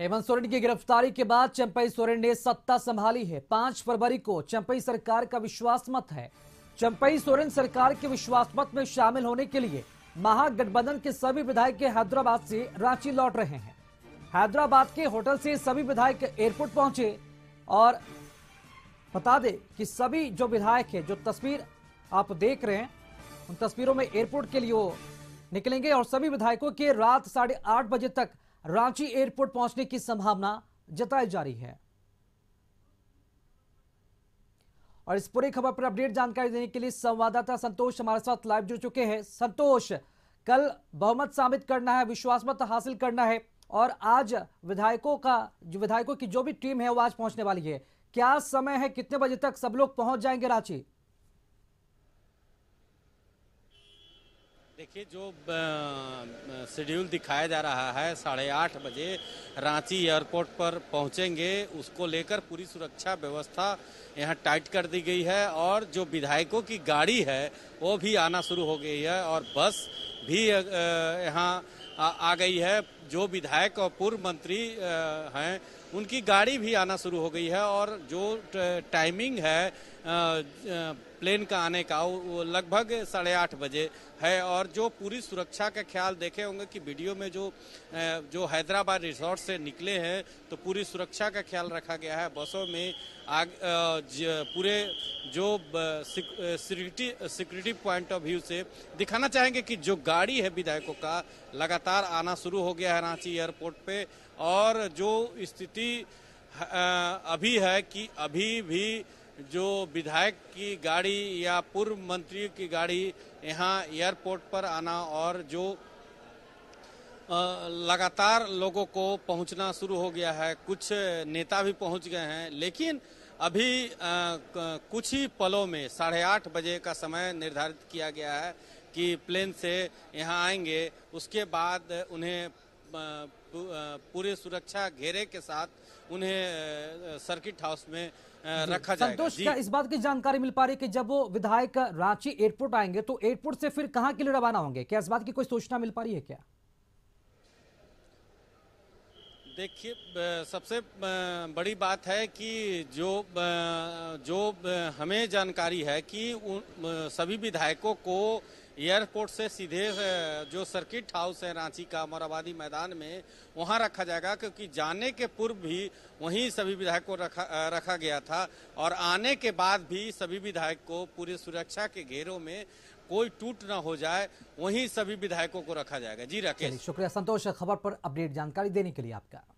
हेमंत सोरेन की गिरफ्तारी के बाद चंपई सोरेन ने सत्ता संभाली है पांच फरवरी को चंपई सरकार का विश्वास मत है चंपई सोरेन सरकार के विश्वास मत में शामिल होने के लिए महागठबंधन के सभी विधायक हैदराबाद से रांची लौट रहे हैं हैदराबाद के होटल से सभी विधायक एयरपोर्ट पहुंचे और बता दे कि सभी जो विधायक है जो तस्वीर आप देख रहे हैं उन तस्वीरों में एयरपोर्ट के लिए वो निकलेंगे और सभी विधायकों के रात साढ़े आठ बजे तक रांची एयरपोर्ट पहुंचने की संभावना जताई जा रही है और इस पूरी खबर पर अपडेट जानकारी देने के लिए संवाददाता संतोष हमारे साथ लाइव जुड़ चुके हैं संतोष कल बहुमत साबित करना है विश्वास मत हासिल करना है और आज विधायकों का जो विधायकों की जो भी टीम है वो आज पहुंचने वाली है क्या समय है कितने बजे तक सब लोग पहुंच जाएंगे रांची देखिए जो शेड्यूल दिखाया जा रहा है साढ़े आठ बजे रांची एयरपोर्ट पर पहुंचेंगे उसको लेकर पूरी सुरक्षा व्यवस्था यहाँ टाइट कर दी गई है और जो विधायकों की गाड़ी है वो भी आना शुरू हो गई है और बस भी यहाँ आ गई है जो विधायक और पूर्व मंत्री हैं उनकी गाड़ी भी आना शुरू हो गई है और जो टाइमिंग है प्लेन का आने का वो लगभग साढ़े आठ बजे है और जो पूरी सुरक्षा का ख्याल देखे होंगे कि वीडियो में जो जो हैदराबाद रिजॉर्ट से निकले हैं तो पूरी सुरक्षा का ख्याल रखा गया है बसों में आग पूरे जो security security point of view से दिखाना चाहेंगे कि जो गाड़ी है विधायकों का लगातार आना शुरू हो गया है रांची एयरपोर्ट पर और जो स्थिति स्थिति अभी है कि अभी भी जो विधायक की गाड़ी या पूर्व मंत्री की गाड़ी यहाँ एयरपोर्ट पर आना और जो लगातार लोगों को पहुंचना शुरू हो गया है कुछ नेता भी पहुंच गए हैं लेकिन अभी कुछ ही पलों में साढ़े आठ बजे का समय निर्धारित किया गया है कि प्लेन से यहाँ आएंगे उसके बाद उन्हें पूरे सुरक्षा घेरे के साथ उन्हें सर्किट हाउस में रखा जाएगा संतोष क्या इस बात की जानकारी मिल पा रही है कि जब वो विधायक रांची एयरपोर्ट आएंगे तो एयरपोर्ट से फिर कहाँ के लिए रवाना होंगे क्या इस बात की कोई सूचना मिल पा रही है क्या देखिए सबसे बड़ी बात है कि जो जो हमें जानकारी है कि सभी विधायकों को एयरपोर्ट से सीधे जो सर्किट हाउस है रांची का मोराबादी मैदान में वहां रखा जाएगा क्योंकि जाने के पूर्व भी वहीं सभी विधायक को रखा रखा गया था और आने के बाद भी सभी विधायक को पूरी सुरक्षा के घेरों में कोई टूट ना हो जाए वहीं सभी विधायकों को रखा जाएगा जी राकेश शुक्रिया संतोष खबर पर अपडेट जानकारी देने के लिए आपका